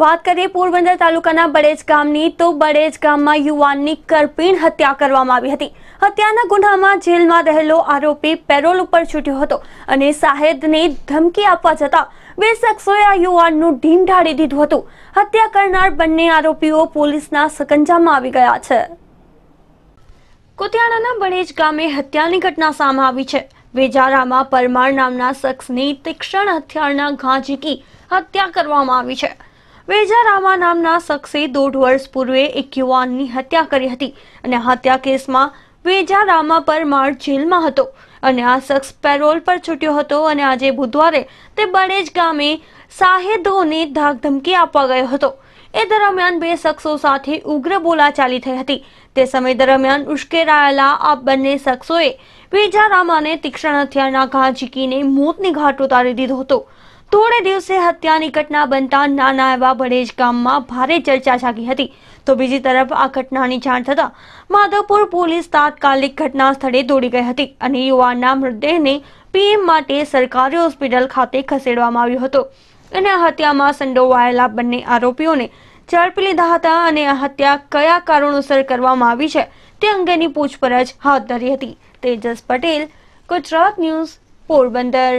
વાત કરીએ પોરબંદર તાલુકાના બળેજ ગામની તો બળેજ ગામમાં યુવાનની કરપીણ હત્યા કરવામાં આવી હતી હત્યાના ગુનામાં જેલમાં રહેલો આરોપી પેરોલ ઉપર છૂટ્યો હતો અને સાહેદને ધમકી આપવા જતા બે શખ્સોએ આ યુવાનનું ઢીમ ઢાળી દીધું હતું હત્યા કરનાર બંને આરોપીઓ પોલીસના સકંજામાં આવી ગયા છે કુતિયાણાના બળેજ ગામે હત્યાની ઘટના સામે આવી છે વેજારામાં પરમાર નામના શખ્સની તીક્ષ્ણ હથિયારના ઘા ઝીકી હત્યા કરવામાં આવી છે વેજારામા નામના શખ્સે દોઢ વર્ષ પૂર્વે એક યુવાનની હત્યા કરી હતી અને હત્યા કેસમાં વેજારામા પરમાર જેલમાં હતો અને આ શખ્સ પેરોલ પર છૂટ્યો હતો અને આજે બુધવારે તે બળેજ ગામે સાહેદોને ધાકધમકી આપવા ગયો હતો એ દરમિયાન બે શખ્સો સાથે ઉગ્ર બોલાચાલી થઈ હતી તે સમય દરમિયાન ઉશ્કેરાયેલા આ બંને શખ્સોએ વેજારામાને તીક્ષ્ણ હથિયારના ઘા ઝીકીને મોતની ઘાટ ઉતારી દીધો હતો થોડે દિવસે હત્યાની ઘટના બનતા નાના એવા ભડેજ ગામમાં ભારે ચર્ચા જાગી હતી તો બીજી તરફ આ ઘટનાની જાણ થતાં માધવપુર પોલીસ તાત્કાલિક ઘટના સ્થળે દોડી ગઈ હતી અને યુવાનના મૃતદેહને પીએમ માટે સરકારી હોસ્પિટલ ખાતે ખસેડવામાં આવ્યો હતો અને હત્યામાં સંડોવાયેલા બંને આરોપીઓને ઝડપી લીધા હતા અને હત્યા કયા કારણોસર કરવામાં આવી છે તે અંગેની પૂછપરછ હાથ ધરી હતી તેજસ પટેલ ગુજરાત ન્યૂઝ પોરબંદર